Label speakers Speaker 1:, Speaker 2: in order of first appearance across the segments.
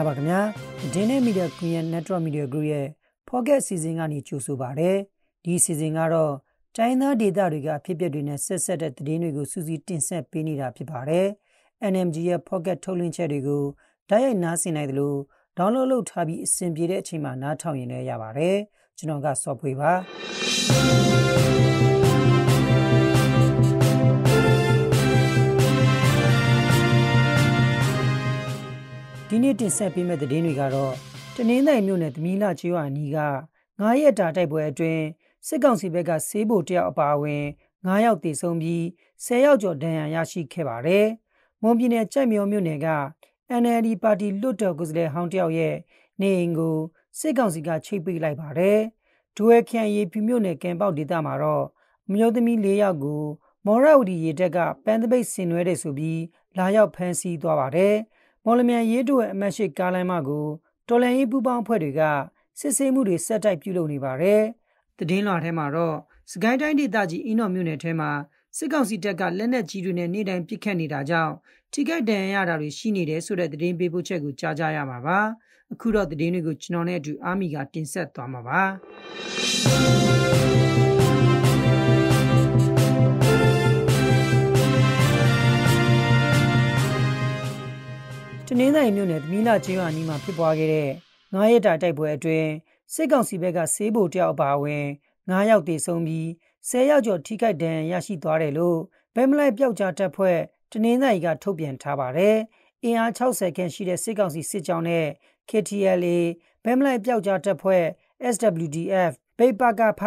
Speaker 1: ္ဂလာပါခင်ဗျာဒင်းနဲ့ Media Queen ရဲ့ Network Media Group ရဲ့ Pocket Season ကနေကြိုဆိုပါရစေဒီ Season ကတော့တိုင်းသားဒေသတွေကဖြစ်ပျက်တွေနဲ့ဆက်ဆက်တဲ့သတင်းတွေကိုစူးစီးတင်ဆက်ပေးနေတာဖြစ်ပါတယ် NMG ရဲ့ Pocket ထုတ်လွှင့်ချက်တွေကိုတိုက်ရိုက်နားဆင်နိုင်သလို download လုပ်ထားပြီးအဆင်ပြေတဲ့အချိန်မှာနားထောင်ရင်လည်းရပါတယ်ကျွန်တော်က software ပါဒီနေ့တင်ဆက်ပေးမယ့်သတင်းတွေကတော့တနင်္သာရီမြို့နယ်သမီးလာချေးရွာနီးက9ရက်တာတိုက်ပွဲအတွင်းစစ်ကောင်စီဘက်ကဆေးဘိုတယောက်အပါအဝင်9ယောက်သေဆုံးပြီး10ယောက်ကျော်ဒဏ်ရာရရှိခဲ့ပါတယ်။မွန်ပြည်နယ်ကြိုက်မြော်မြို့နယ်က NLD ပါတီလွတ်တော်ကိုယ်စားလှယ်ဟောင်းတယောက်ရဲ့နေအိမ်ကိုစစ်ကောင်စီကချိတ်ပိတ်လိုက်ပါတယ်။ဒွေခန့်ရေပြူမြို့နယ်ကံပေါက်ဒေသမှာတော့အမျိုးသမီး၄ယောက်ကိုမော်ရဝတီရေတက်ကပန်းသပိတ်ဆင်နွှဲတယ်ဆိုပြီးလာရောက်ဖမ်းဆီးသွားပါတယ်။မော်လမြိုင်ရေးတို့ရဲ့အမတ်ရှိကားလမ်းမကိုတော်လန်ရေးပူပေါင်းအဖွဲ့တွေကစစ်ဆေးမှုတွေဆက်တိုက်ပြုလုပ်နေပါတယ်။တည်င်းလွှာထဲမှာတော့စကိုင်းတိုင်းဒေသကြီးအင်းတော်မြို့နယ်ထဲမှာစစ်ကောင်စီတပ်ကလက်နက်ကြီးတွေနဲ့နေ့တိုင်းပစ်ခတ်နေတာကြောင့်ထိခိုက်ဒဏ်ရာရတာတွေရှိနေတယ်ဆိုတဲ့သတင်းပေးပို့ချက်ကိုကြားကြရပါပါ။အခုတော့သတင်းတွေကိုကျွန်တော်နဲ့အတူအာမီကတင်ဆက်သွားမှာပါ။တနင်္သာရီမြို့နယ်သမီးလာကျေးရွာနီးမှာဖြစ်ပွားခဲ့တဲ့ငားရတာတိုက်ပွဲအတွင်းစစ်ကောင်စီဘက်ကဆေးဘိုတယောက်အပါအဝင်9ယောက်သေဆုံးပြီး10ယောက်ကျော်ထိခိုက်ဒဏ်ရာရရှိသွားတယ်လို့ဗမ်မလိုက်ပျောက်ကြားတပ်ဖွဲ့တနင်္သာရီကထုတ်ပြန်ထားပါတယ်။အင်အား60ခန့်ရှိတဲ့စစ်ကောင်စီစစ်ကြောင်းနဲ့ KTLA ဗမ်မလိုက်ပျောက်ကြားတပ်ဖွဲ့ SWDF ဘိတ်ပါကဖ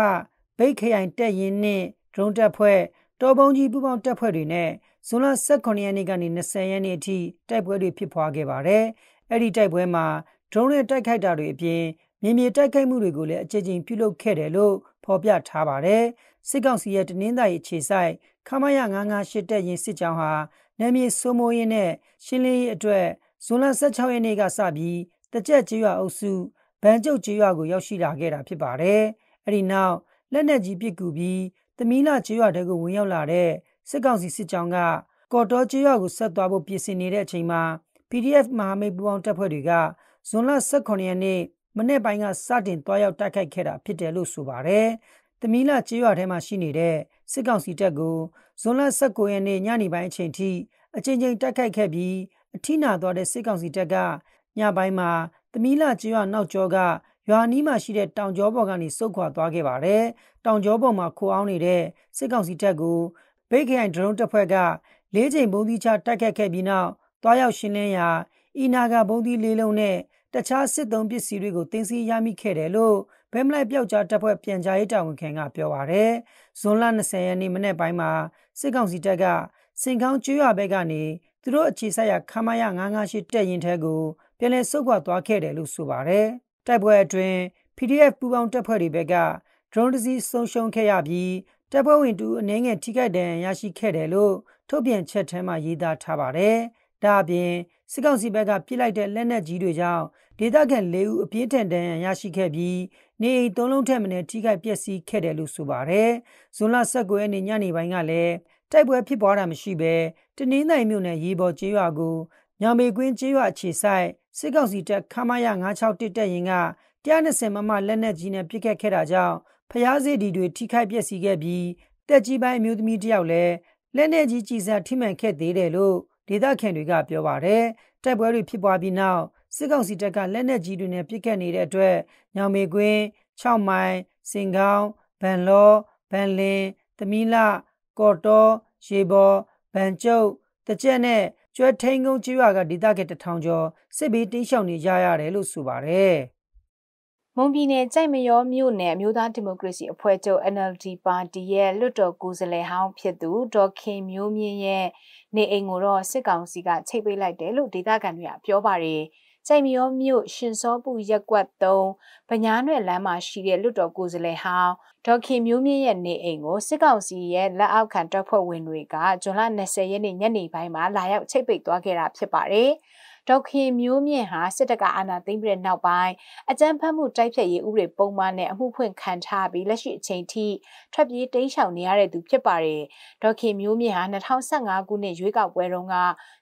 Speaker 1: ဘိတ်ခရိုင်တက်ရင်နဲ့ဒရုန်းတပ်ဖွဲ့တော်ပုံကြီးပူပေါင်းတပ်ဖွဲ့တွေနဲ့ဇွန်လ18ရက်နေ့ကနေ20ရက်နေ့အထိတိုက်ပွဲတွေဖြစ်ပွားခဲ့ပါတယ်။အဲ့ဒီတိုက်ပွဲမှာ drone နဲ့တိုက်ခိုက်တာတွေအပြင် မြေမြေတိုက်ခိုက်မှုတွေကိုလည်းအကြိမ်ကြိမ်ပြုလုပ်ခဲ့တယ်လို့ဖော်ပြထားပါတယ်။စစ်ကောင်စီရဲ့တနင်္သာရီခြေဆိုင်ခမရ998တပ်ရင်းစစ်ကြောင်းဟာနယ်မြေစိုးမိုးရေးနဲ့ရှင်းလင်းရေးအတွက်ဇွန်လ16ရက်နေ့ကစပြီးတကြက်ကျွော်အုပ်စုဗန်ကျုပ်ကျွော်ကိုရောက်ရှိလာခဲ့တာဖြစ်ပါတယ်။အဲ့ဒီနောက်လက်နက်ကြီးပစ်ကူပြီးတမီလာကျွော်တဲကိုဝင်ရောက်လာတဲ့စစ်ကောင်စီစစ်ကြောင်းကကော်တော်ကျေးရွာကိုဆက်သွားဖို့ပြင်ဆင်နေတဲ့အချိန်မှာ PDF မဟာမိတ်ပူးပေါင်းတပ်ဖွဲ့တွေကဇွန်လ18ရက်နေ့မနေ့ပိုင်းကစတင်တွားရောက်တိုက်ခိုက်ခဲ့တာဖြစ်တယ်လို့ဆိုပါတယ်။တမီလာကျေးရွာထဲမှာရှိနေတဲ့စစ်ကောင်စီတပ်ကိုဇွန်လ19ရက်နေ့ညနေပိုင်းအချိန်ထိအချင်းချင်းတိုက်ခိုက်ခဲ့ပြီးအထိနာသွားတဲ့စစ်ကောင်စီတပ်ကညပိုင်းမှာတမီလာကျေးရွာနောက်ကျောကရွာနီးမှာရှိတဲ့တောင်ကျောပေါ်ကနေစုတ်ခွာသွားခဲ့ပါတယ်။တောင်ကျောပေါ်မှာခိုအောင်နေတဲ့စစ်ကောင်စီတပ်ကိုဘေ့ခိုင်ဒရုန်းတပ်ဖွဲ့ကလေးချိန်ဘုံသီးချတိုက်ခတ်ခဲ့ပြီးနောက်တွားရောက်ရှင်းလင်းရာအီနာဂါဘုံသီးလေးလုံးနဲ့တခြားစစ်သုံးပစ္စည်းတွေကိုတင်စီရမိခဲ့တယ်လို့ဘဲမလိုက်ပျောက်ကြားတပ်ဖွဲ့ပြန်ကြားရေးတာဝန်ခံကပြောပါရယ်ဇွန်လ20ရက်နေ့မနေ့ပိုင်းမှာစစ်ကောင်စီတပ်ကစင်ကောင်းကျွော်ဘက်ကနေသူတို့အခြေဆက်ရခမရ998တက်ရင်ထက်ကိုပြန်လည်ဆုတ်ခွာသွားခဲ့တယ်လို့ဆိုပါရယ်တိုက်ပွဲအတွင်း PDF ပူပေါင်းတပ်ဖွဲ့တွေဘက်က drone တစ်စီးဆုံးရှုံးခဲ့ရပြီးတပ်ဖွဲ့ဝင်တူအနေငယ်ထိခိုက်ဒဏ်ရာရရှိခဲ့တယ်လို့ထုတ်ပြန်ချက်ထဲမှာရေးသားထားပါတယ်။ဒါအပြင်စစ်ကောင်စီဘက်ကပြစ်လိုက်တဲ့လက်နက်ကြီးတွေကြောင့်ဒေသခံ၄ဦးအပြင်းထန်ဒဏ်ရာရရှိခဲ့ပြီးနေအိမ်၃လုံးထက်မနည်းထိခိုက်ပျက်စီးခဲ့တယ်လို့ဆိုပါတယ်။ဇွန်လ၁၉ရက်နေ့ညနေပိုင်းကလည်းတိုက်ပွဲဖြစ်ပွားတာမရှိဘဲတနင်္သာရီမြို့နယ်ရေပေါ်ကျေးရွာကိုညောင်ပေကွင်းကျေးရွာခြေဆိုင်စစ်ကောင်စီတပ်ခမရ961တပ်ရင်က120မမလက်နက်ကြီးနဲ့ပစ်ခတ်ခဲ့တာကြောင့်ဖျားစေတီတွေထိခိုက်ပျက်စီးခဲ့ပြီးတက်ကြီးပိုင်းအမျိုးသမီးတယောက်လည်းလက်နဲ့ကြီးကြီးစံထိမှန်ခဲ့သေးတယ်လို့ဒေသခံတွေကပြောပါတယ်တိုက်ပွဲတွေဖြစ်ပွားပြီးနောက်စစ်ကောင်စီတပ်ကလက်နက်ကြီးတွေနဲ့ပစ်ခတ်နေတဲ့အတွက်ညောင်မေကွင်း6မိုင်စင်ကောင်းဗန်လောဗန်လင်တမီလာကော်တော်ရေဘော်ဗန်ကျုပ်တကြက်နဲ့ကျွဲထိန်ကုန်းကျွာကဒေသခံတထောင်ကျော်စစ်ဘေးတိမ်းရှောင်နေကြရတယ်လို့ဆိုပါတယ်
Speaker 2: မွန်ပြည်နယ်ကြိုက်မရောမြို့နယ်အမျိုးသားဒီမိုကရေစီအဖွဲ့ချုပ် NLD ပါတီရဲ့လွတ်တော်ကိုယ်စားလှယ်ဟောင်းဖြစ်သူဒေါ်ခင်မျိုးမြင့်ရဲ့နေအိမ်ကိုတော့စစ်ကောင်စီကချိတ်ပိတ်လိုက်တယ်လို့ဒေသခံတွေကပြောပါတယ်။ကြိုက်မရောမြို့ရှင်စောပူရက်ကွက်3ဗညာနယ်လမ်းမှာရှိတဲ့လွတ်တော်ကိုယ်စားလှယ်ဟောင်းဒေါ်ခင်မျိုးမြင့်ရဲ့နေအိမ်ကိုစစ်ကောင်စီရဲ့လက်အောက်ခံတပ်ဖွဲ့ဝင်တွေကဇွန်လ20ရက်နေ့ညနေပိုင်းမှာလာရောက်ချိတ်ပိတ်သွားခဲ့တာဖြစ်ပါတယ်။ဒေါက်ခင်မျိုးမြင့်ဟာစစ်တပ်ကအာဏာသိမ်းပြီးတဲ့နောက်ပိုင်းအကြမ်းဖက်မှုတိုက်ဖြတ်ရေးဥပဒေပုံမှန်နဲ့အမှုဖွင့်ခံထားပြီးလက်ရှိအချိန်ထိထွက်ပြေးတိမ်းရှောင်နေရတဲ့သူဖြစ်ပါတယ်ဒေါက်ခင်မျိုးမြင့်ဟာ2015ခုနှစ်ရွေးကောက်ပွဲတုန်းက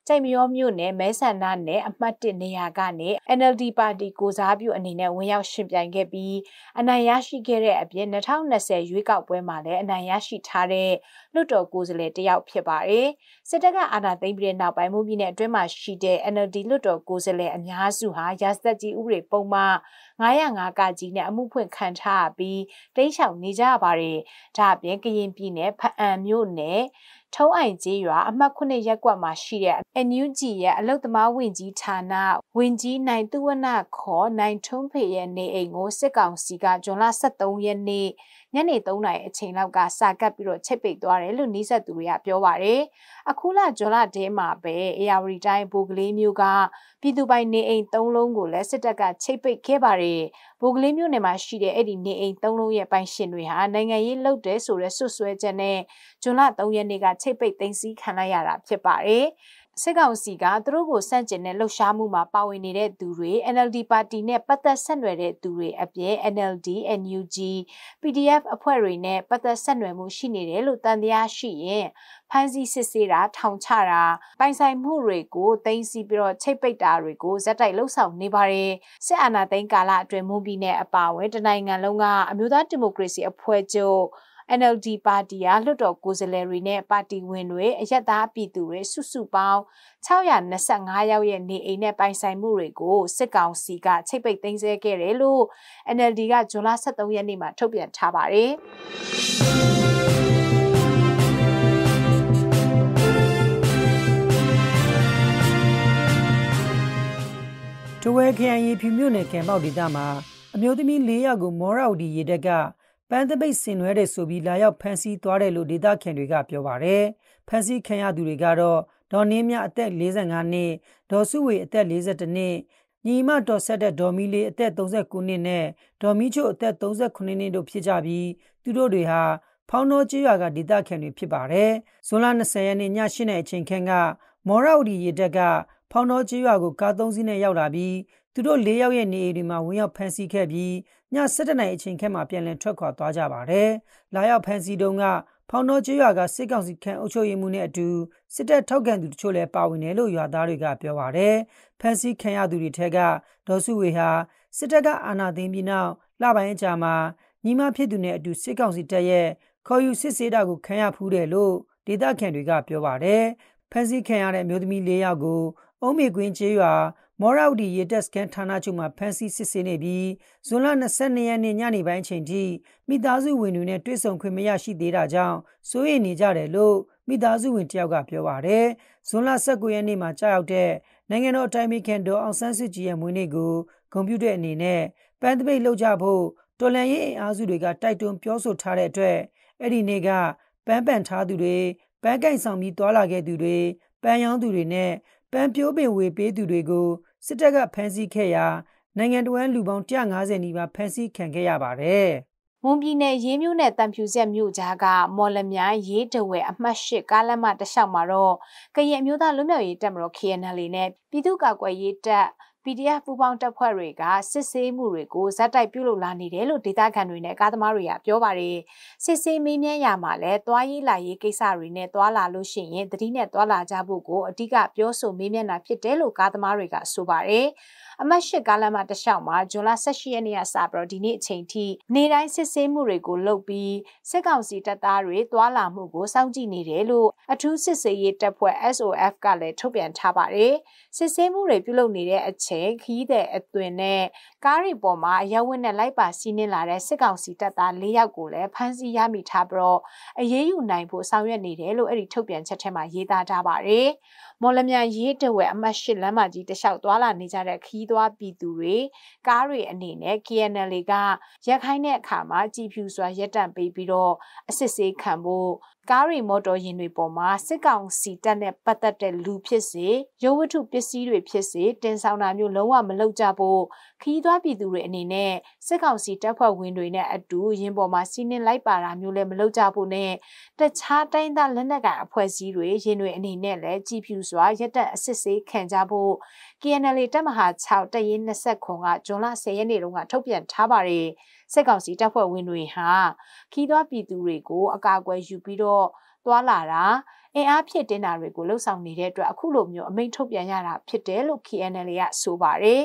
Speaker 2: ကြိတ်မရောမြို့နယ်မဲဆန္ဒနယ်အမှတ်1နေရာကနေ NLD ပါတီကိုစားပြုအနေနဲ့ဝင်ရောက်ရှင်ပြိုင်ခဲ့ပြီးအနိုင်ရရှိခဲ့တဲ့အပြင်2020ရွေးကောက်ပွဲမှာလည်းအနိုင်ရရှိထားတဲ့လွတ်တော်ကိုယ်စားလှယ်တယောက်ဖြစ်ပါတယ်စစ်တပ်ကအာဏာသိမ်းပြီးတဲ့နောက်ပိုင်းမြို့ပြည်နယ်အတွင်းမှာရှိတဲ့ NLD လွတ်တော်ကိုယ်စားလှယ်အများစုဟာရာဇသက်ကြီးဥပဒေပုံမှန်905ကကြီးနဲ့အမှုဖွင့်ခံထားပြီးတိန့်ရှောင်နေကြပါတယ်။ဒါအပြင်ကရင်ပြည်နယ်ဖအံမြို့နယ်ထုံးအိုင်ကြီးရွာအမှတ်9ရပ်ကွက်မှာရှိတဲ့ NUG ရဲ့အလုတ်သမားဝင်ကြီးဌာနဝင်ကြီးနိုင်သူဝနခေါ်နိုင်ထွန်းဖေရဲ့နေအိမ်ကိုစစ်ကောင်စီကဇွန်လ23ရက်နေ့ညနေ3နာရီအချိန်လောက်ကစာကပ်ပြီးတော့ချိတ်ပိတ်သွားတယ်လို့နှိဆက်သူတွေကပြောပါရယ်အခုလဇွန်လတည်းမှာပဲအေယာဝတီတိုင်းဘူကလေးမြို့ကပြည်သူပိုင်နေအိမ်3လုံးကိုလည်းစစ်တပ်ကချိတ်ပိတ်ခဲ့ပါရယ်တဲ့ဗိုလ်ကလေးမြို့နယ်မှာရှိတဲ့အဲ့ဒီနေအိမ်သုံးလုံးရဲ့ပိုင်ရှင်တွေဟာနိုင်ငံရေးလှုပ်တယ်ဆိုတဲ့ဆွဆွဲချက်နဲ့ဇွန်လ3ရက်နေ့ကချိတ်ပိတ်သိမ်းဆည်းခံလိုက်ရတာဖြစ်ပါတယ်။စစ်ကောင်စီကသူတို့ကိုစန့်ကျင်တဲ့လှုပ်ရှားမှုမှာပါဝင်နေတဲ့သူတွေ NLD ပါတီနဲ့ပတ်သက်ဆက်နွယ်တဲ့သူတွေအပြင် NLD, NUG, PDF အဖွဲ့တွေနဲ့ပတ်သက်ဆက်နွယ်မှုရှိနေတယ်လို့တန်တရားရှိရင်ဖမ်းဆီးစစ်ဆေးတာထောင်ချတာပိုင်ဆိုင်မှုတွေကိုသိမ်းဆီးပြီးတော့ချိတ်ပိတ်တာတွေကိုဇက်တိုက်လှုပ်ဆောင်နေပါတယ်စစ်အာဏာသိမ်းကာလအတွင်းမွန်ပြည်နယ်အပါအဝင်တနိုင်ငံလုံးကအမျိုးသားဒီမိုကရေစီအဖွဲ့ချုပ် NLD ပါတီကလွှတ်တော်ကိုယ်စားလှယ်တွေနဲ့ပါတီဝင်တွေအရက်သားပြည်သူတွေစုစုပေါင်း625ယောက်ရဲ့နေအိမ်နဲ့ပိုင်ဆိုင်မှုတွေကိုစစ်ကောင်စီကချိတ်ပိတ်သိမ်းဆည်းခဲ့တယ်လို့ NLD ကဇွန်လ23ရက်နေ့မှာထုတ်ပြန်ထားပါတယ်
Speaker 1: ။တဝဲခရိုင်ရေဖြူမြို့နယ်ကံပေါက်ဒေသမှာအမျိုးသမီး၄ယောက်ကို မောရဝတီရေတက်ကပန်းတပိတ်ဆင်နွှဲတယ်ဆိုပြီးလာရောက်ဖမ်းဆီးသွားတယ်လို့ဒေသခံတွေကပြောပါတယ်။ဖမ်းဆီးခံရသူတွေကတော့ဒေါ်နင်းမြအသက်45နှစ်ဒေါ်စုဝေအသက်42နှစ်ညီမတော်ဆက်တဲ့ဒေါ်မီလေးအသက်39နှစ်နဲ့ဒေါ်မီချိုအသက်39နှစ်တို့ဖြစ်ကြပြီးသူတို့တွေဟာဖောင်းတော်ကျွာကဒေသခံတွေဖြစ်ပါတယ်။ဇွန်လ20ရက်နေ့ည8နာရီအချိန်ခန့်ကမော်ရဝတီရေတက်ကဖောင်းတော်ကျွာကိုကား၃စီးနဲ့ရောက်လာပြီးသူတို့၄ယောက်ရဲ့နေအိမ်တွေမှာဝင်ရောက်ဖမ်းဆီးခဲ့ပြီးည7နာရီအချိန်ခန့်မှာပြန်လည်ထွက်ခွာသွားကြပါတယ်။လာရောက်ဖမ်းဆီးတုန်းကဖောင်တော်ကျွော်ကစစ်ကောင်စီခန့်အုပ်ချုပ်ရေးမှူးနဲ့အတူစစ်တပ်ထောက်ခံသူတချို့လည်းပါဝင်တယ်လို့ရွာသားတွေက ပြောပါတယ်။ဖမ်းဆီးခံရသူတွေထက်ကဒေါ်စုဝေဟာစစ်တပ်ကအာဏာသိမ်းပြီးနောက်လပိုင်းအကြာမှာညီမဖြစ်သူနဲ့အတူစစ်ကောင်စီတပ်ရဲ့ခေါ်ယူစစ်ဆေးတာကိုခံရဖူးတယ်လို့ဒေသခံတွေကပြောပါတယ်။ဖမ်းဆီးခံရတဲ့မျိုးသမီး၄ယောက်ကိုအုံးမေကွင်းကျေးရွာမော်ရောက်ဒီရေတက်စကန်ဌာနချုပ်မှာဖမ်းဆီးစစ်ဆေးနေပြီးဇွန်လ22ရက်နေ့ညနေပိုင်းအချိန်ထိမိသားစုဝင်တွေနဲ့တွေ့ဆုံခွင့်မရရှိသေးတာကြောင့်စိုးရိမ်နေကြတယ်လို့မိသားစုဝင်တယောက်ကပြောပါရယ်ဇွန်လ19ရက်နေ့မှာကြာရောက်တဲ့နိုင်ငံတော်အတိုင်ပင်ခံဒေါ်အောင်ဆန်းစုကြည်ရဲ့မွေးနေ့ကိုဂုဏ်ပြုတဲ့အနေနဲ့ပန်းသပိတ်လှုပ်ကြဖို့တော်လန်ရေးအင်အားစုတွေကတိုက်တွန်းပြောဆိုထားတဲ့အတွက်အဲ့ဒီနေ့ကပန်းပန်ထားသူတွေပန်းကင်ဆောင်ပြီးတွာလာခဲ့သူတွေပန်းရောင်းသူတွေနဲ့ပန်းပြိုးပင်ဝေပေးသူတွေကိုစစ်တပ်ကဖမ်းဆီးခဲ့ရာနိုင်ငံတော်ဝန်လူပေါင်း150နီးပါးဖမ်းဆီးခံခဲ့ရပါတယ်
Speaker 2: ။မွန်ပြည်နယ်ရေးမြို့နယ်တံဖြူဆက်မြို့ကြားကမော်လမြိုင်ရေးတဝဲအမှတ်၈ကားလမ်းမတစ်လျှောက်မှာတော့ကရင်မျိုးသားလူမျိုးရေးတပ်မတော် KNL နဲ့ပြည်သူ့ကာကွယ်ရေးတပ် PDF ပူးပေါင်းတပ်ဖွဲ့တွေကစစ်ဆေးမှုတွေကိုဇက်တိုက်ပြုလုပ်လာနေတယ်လို့ဒေသခံတွေနဲ့ကားသမားတွေကပြောပါတယ်စစ်ဆေးမေးမြန်းရမှာလဲသွားရေးလာရေးကိစ္စတွေနဲ့သွားလာလို့ရှိရင်တတိနဲ့သွားလာကြဖို့ကိုအဓိကပြောဆိုမေးမြန်းတာဖြစ်တယ်လို့ကားသမားတွေကဆိုပါတယ်အမှတ်၈ကားလမ်းမတစ်လျှောက်မှာဇွန်လ18ရက်နေ့ကစပြီးတော့ဒီနေ့အချိန်ထိနေတိုင်းစစ်ဆေးမှုတွေကိုလုပ်ပြီးစစ်ကောင်စီတပ်သားတွေသွာလာမှုကိုစောင့်ကြည့်နေတယ်လို့အထူးစစ်ဆေးရေးတပ်ဖွဲ့ SOF ကလည်းထုတ်ပြန်ထားပါတယ်။စစ်ဆေးမှုတွေပြုလုပ်နေတဲ့အချိန်ခီးတဲ့အသွင်နဲ့ကားတွေပေါ်မှာအရက်ဝတ်နဲ့လိုက်ပါစီးနှင်းလာတဲ့စစ်ကောင်စီတပ်သား၄ယောက်ကိုလည်းဖမ်းဆီးရမိထားပြီးတော့အရေးယူနိုင်ဖို့ဆောင်ရွက်နေတယ်လို့အဲ့ဒီထုတ်ပြန်ချက်ထဲမှာရေးသားထားပါတယ်။မော်လမြိုင်ရေးတဝဲအမှတ်၈လမ်းမကြီးတလျှောက်သွားလာနေကြတဲ့ခီးသွွားပြည်သူတွေကားတွေအနေနဲ့ KNL ကရက်ခိုင်းတဲ့အခါမှာကြည်ဖြူစွာရပ်တန့်ပေးပြီးတော့အစစ်ဆေးခံဖို့ကားရီမော်တော်ယာဉ်တွေပေါ်မှာစစ်ကောင်စီတပ်နဲ့ပတ်သက်တဲ့လူဖြစ်စေရုပ်ဝတ္ထုပစ္စည်းတွေဖြစ်စေတင်ဆောင်တာမျိုးလုံးဝမလုပ်ကြဖို့ခီးသွွားပြည်သူတွေအနေနဲ့စစ်ကောင်စီတပ်ဖွဲ့ဝင်တွေနဲ့အတူယာဉ်ပေါ်မှာစီးနင်းလိုက်ပါတာမျိုးလည်းမလုပ်ကြဖို့နဲ့တခြားတိုင်းသားလက်နက်ကန်အဖွဲ့အစည်းတွေယာဉ်တွေအနေနဲ့လည်းကြည်ဖြူစွာရပ်တန့်အစစ်ဆေးခံကြဖို့ KNL တပ်မဟာ6တရင်20ခွန်ကဇွန်လ10ရက်နေ့တုန်းကထုတ်ပြန်ထားပါတယ်စစ်ကောင်စီတပ်ဖွဲ့ဝင်တွေဟာခီးသွွားပြည်သူတွေကိုအကာအကွယ်ယူပြီးတော့သွာလာတာအင်အားဖြစ်တင်တာတွေကိုလှုပ်ဆောင်နေတဲ့အတွက်အခုလိုမျိုးအမိန့်ထုတ်ပြန်ရတာဖြစ်တယ်လို့ KNL ကဆိုပါတယ်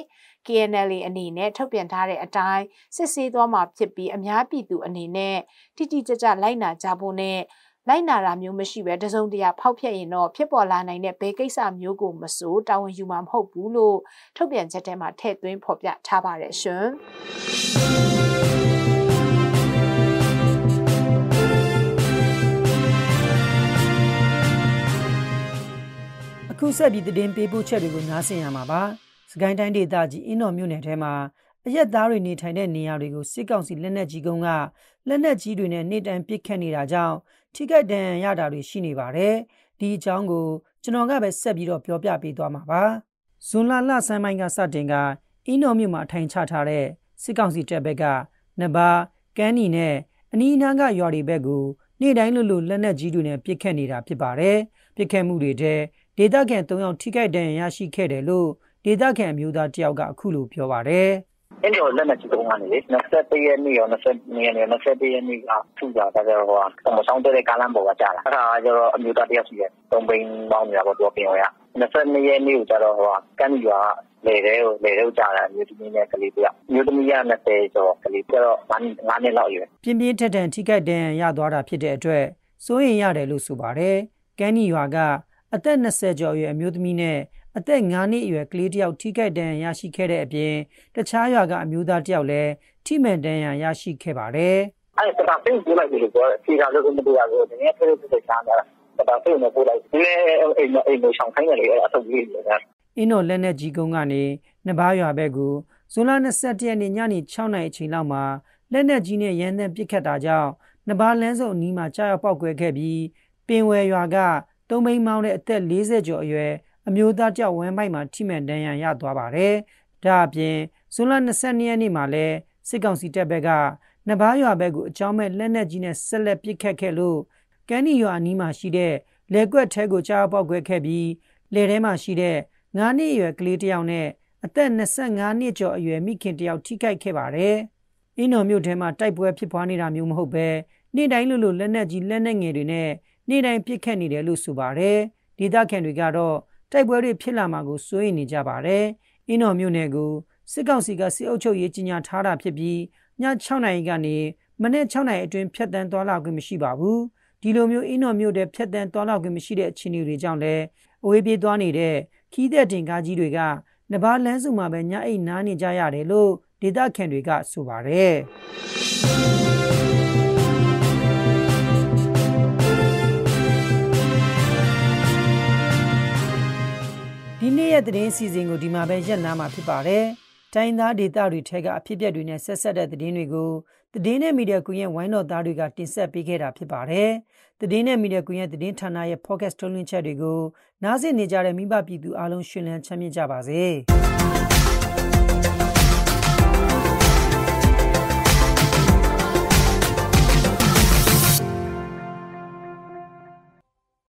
Speaker 2: KNL အနေနဲ့ထုတ်ပြန်ထားတဲ့အတိုင်းစစ်ဆေးသွားမှာဖြစ်ပြီးအများပြည်သူအနေနဲ့တိတိကျကျလိုက်နာကြဖို့နဲ့လိုက်နာတာမျိုးမရှိဘဲတစုံတရာဖောက်ဖျက်ရင်တော့ဖြစ်ပေါ်လာနိုင်တဲ့ဘယ်ကိစ္စမျိုးကိုမဆိုတာဝန်ယူမှာမဟုတ်ဘူးလို့ထုတ်ပြန်ချက်ထဲမှာထည့်သွင်းဖော်ပြထားပါတယ်ရှင်
Speaker 1: ။ခုဆက်ပြီးသတင်းပေးပို့ချက်တွေကိုနားဆင်ရမှာပါ။စကိုင်းတိုင်းဒေသကြီးအင်းတော်မြို့နယ်ထဲမှာအရက်သားတွေနေထိုင်တဲ့နေရာတွေကိုစစ်ကောင်စီလက်နက်ကြီးကုန်းကလက်နက်ကြီးတွေနဲ့နေတံပစ်ခတ်နေတာကြောင့်ထိခိုက်ဒဏ်ရာရတာတွေရှိနေပါတယ်။ဒီအကြောင်းကိုကျွန်တော်ကပဲဆက်ပြီးတော့ပြောပြပေးသွားမှာပါ။ဇွန်လလဆန်းပိုင်းကစတင်ကအင်းတော်မြို့မှာထိုင်ချထားတဲ့စစ်ကောင်စီတပ်ဘက်ကနဘာကန်းနီနဲ့အနီးအနားကရွာတွေဘက်ကိုနေ့တိုင်းလိုလိုလက်နက်ကြီးတွေနဲ့ပစ်ခတ်နေတာဖြစ်ပါတယ်။ပစ်ခတ်မှုတွေတဲ့ဒေသခံ၃ယောက်ထိခိုက်ဒဏ်ရာရရှိခဲ့တယ်လို့ဒေသခံမျိုးသားတယောက်ကအခုလိုပြောပါတယ်။။အင်းတော်လက်နက်ကြီးတုံးကနေလေ21ရက်နေ့ရော22ရက်နေ့ရော21ရက်နေ့ကထူကြတာကြတော့ဟိုကဆောင်းတဲ့ကားလမ်းပေါ်ကကြာတာ။အဲ့ဒါကကျတော့အမျိုးသားတယောက်စီရဲ့သုံးဘိန်းပေါင်းနေတာပေါ့သူကပြင်ဝင်ရ။22ရက်နေ့ကိုကျတော့ဟိုကကမ်းရွာလေတဲ့ကိုလေတော
Speaker 2: ့ကြာတာမျိုးသမီးနဲ့ကလေးတယောက်မျိုးသမီးက20ကျော်ကလေးကျတော့9နှစ်လောက်ရွယ်ပြင်းပ
Speaker 1: ြင်းထက်ထန်ထိခိုက်ဒဏ်ရသွားတာဖြစ်တဲ့အတွက်စိုးရင်ရတယ်လို့ဆိုပါတယ်ကန်းနီရွာက အသက်20ကျော်ရွယ်အမျိုးသမီးနဲ့အသက်9နှစ်အရွယ်ကလေးတယောက်ထိခိုက်ဒဏ်ရာရရှိခဲ့တဲ့အပြင်တခြားရွာကအမျိုးသားတယောက်လည်းထိမှန်ဒဏ်ရာရရှိခဲ့ပါတယ်။အဲ့ဒါကပြင်ပြလိုက်လို့ပြောတယ်။ဖြေတာလည်းမတွေ့ရဘူး။ဒီနေ့ထိုးထိုးချာတာ။ဒါပြင်မပို့လိုက်။ဒီနေ့အိမ်အိမ်ကိုဆောင်ခိုင်းတယ်လေအဲ့ဒါအဆုံးကြီးလေ။အင်းတော်လက်နဲ့ကြီးကုန်းကနေနဘာရွာဘက်ကိုဇွန်လ22ရက်နေ့ညနေ6နာရီအချိန်လောက်မှာလက်နက်ကြီးနဲ့ရန်သံပစ်ခတ်တာကြောင့်နဘာလန်းစုံအနီးမှာကြားရောက်ပေါက်ကွဲခဲ့ပြီးပင်ဝယ်ရွာကတုံးမိန်မောင်းတဲ့အသက်40ကျော်အရွယ်အမျိုးသားကြောက်ဝမ်းပိုက်မှာထိမဲ့ဒဏ်ရာရသွားပါတယ်။ဒါအပြင်ဇွန်လ22ရက်နေ့မှာလည်းစစ်ကောင်စီတပ်ဘက်ကနဘာရွာဘက်ကိုအကြောင်းမဲ့လက်နက်ကြီးနဲ့ဆက်လက်ပစ်ခတ်ခဲ့လို့ကန်းနီရွာအနီးမှာရှိတဲ့လေကွက်ထဲကိုကြားပေါက်ခွဲခဲ့ပြီးလေထဲမှာရှိတဲ့9နှစ်အရွယ်ကလေးတစ်ယောက်နဲ့အသက်25နှစ်ကျော်အရွယ်မိခင်တစ်ယောက်ထိခိုက်ခဲ့ပါတယ်။အင်းတော်မြို့ထဲမှာတိုက်ပွဲဖြစ်ပွားနေတာမျိုးမဟုတ်ဘဲနေ့တိုင်းလိုလိုလက်နက်ကြီးလက်နက်ငယ်တွေနဲ့နေ့တိုင်းပစ်ခတ်နေတယ်လို့ဆိုပါတယ်။ဒေသခံတွေကတော့တိုက်ပွဲတွေဖြစ်လာမှာကိုစိုးရိမ်နေကြပါတယ်။အင်းတော်မြို့နယ်ကိုစစ်ကောင်စီကစစ်အုပ်ချုပ်ရေးကြီးညာထားတာဖြစ်ပြီးည6နာရီကနေမနေ့6နာရီအတွင်းဖြတ်တန်းသွားလာခွင့်မရှိပါဘူး။ဒီလိုမျိုးအင်းတော်မြို့တဲ့ဖြတ်တန်းသွားလာခွင့်မရှိတဲ့အခြေအနေတွေကြောင့်လည်းအဝေးပြေးသွားနေတဲ့ခီးတဲ့တင်ကားကြီးတွေကနဘာလန်းစုမှာပဲညအိတ်နားနေကြရတယ်လို့ဒေသခံတွေကဆိုပါတယ်။ဒီနေ့ရဲ့သတင်းစီစဉ်ကိုဒီမှာပဲရပ်နားမှာဖြစ်ပါတယ်။တိုင်းသားဒေသတွေထက်ကအဖြစ်အပျက်တွေနဲ့ဆက်ဆက်တဲ့သတင်းတွေကိုသတင်းနဲ့မီဒီယာကွန်ရက်ဝိုင်းတော်သားတွေကတင်ဆက်ပေးခဲ့တာ ဖြစ်ပါတယ်။သတင်းနဲ့မီဒီယာကွန်ရက်သတင်းဌာနရဲ့ podcast ထုတ်လွှင့်ချက်တွေကိုနားဆင်နေကြတဲ့မိဘပြည်သူအားလုံးရှင်လန်းချမ်းမြေ့ကြပါစေ။